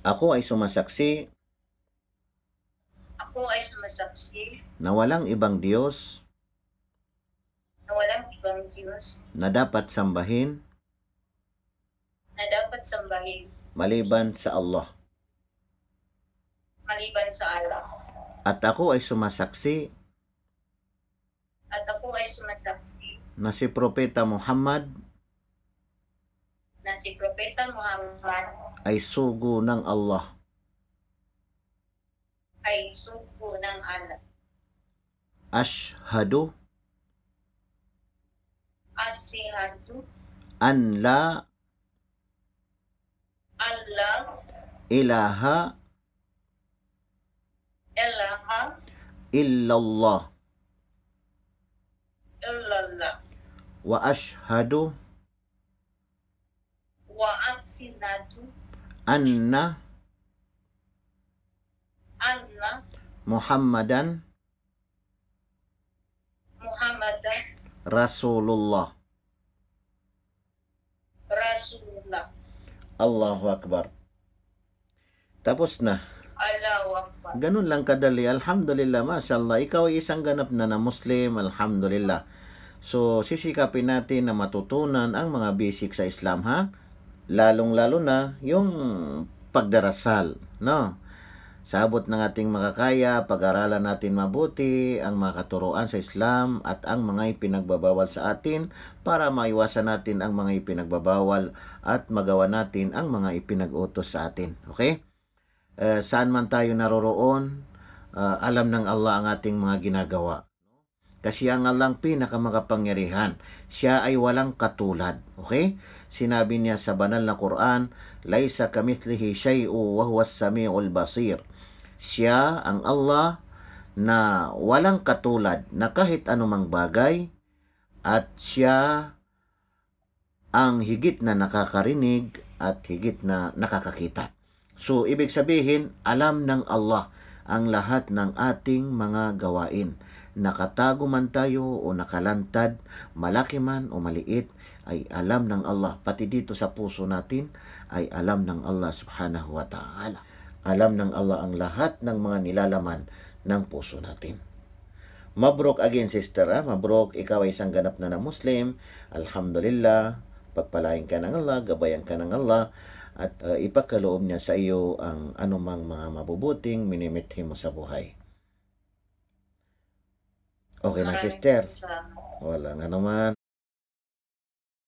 Ako ay sumasaksi. Ako ay sumasaksi. Na walang ibang Diyos. Na walang ibang Diyos. Na dapat sambahin. Na dapat sambahin. Maliban sa Allah. Maliban sa Allah. At ako ay sumasaksi. At ako ay sumasaksi. Na si Propeta Muhammad. Muhammad si Propeta Muhammad ay sugo ng Allah. Ay sugo ng Allah. Ashhadu Ashhadu An la Allah. la Ilaha Ilaha Illallah Illallah Wa ashhadu Senado Anna Anna Muhammadan Muhammadan Rasulullah Rasulullah Allahu Akbar Tapos na Allahu Akbar Ganun lang kadali Alhamdulillah Mashallah Ikaw ay isang ganap na na Muslim Alhamdulillah So sisikapin natin na matutunan ang mga basic sa Islam ha lalong-lalo na yung pagdarasal, no? Sa abot ng ating makakaya, pag-aralan natin mabuti ang mga katuruan sa Islam at ang mga ipinagbabawal sa atin para maiwasan natin ang mga ipinagbabawal at magawa natin ang mga ipinag-utos sa atin. Okay? Uh, saan man tayo naroroon, uh, alam ng Allah ang ating mga ginagawa. Kasi ang lang pinakamakapangyarihan. Siya ay walang katulad. Okay? Sinabi niya sa banal na Quran, Laisa kamithlihi shay'u wa huwa sami'ul basir. Siya ang Allah na walang katulad na kahit anumang bagay at siya ang higit na nakakarinig at higit na nakakakita. So, ibig sabihin, alam ng Allah ang lahat ng ating mga gawain nakatago man tayo o nakalantad, malaki man o maliit, ay alam ng Allah, pati dito sa puso natin, ay alam ng Allah subhanahu wa ta'ala. Alam ng Allah ang lahat ng mga nilalaman ng puso natin. Mabrok again sister, ah? mabrok, ikaw ay isang ganap na na Muslim. Alhamdulillah, pagpalain ka ng Allah, gabayan ka ng Allah, at uh, ipakaloob niya sa iyo ang anumang mga mabubuting minimithi mo sa buhay. Okay na, sister? Wala nga naman.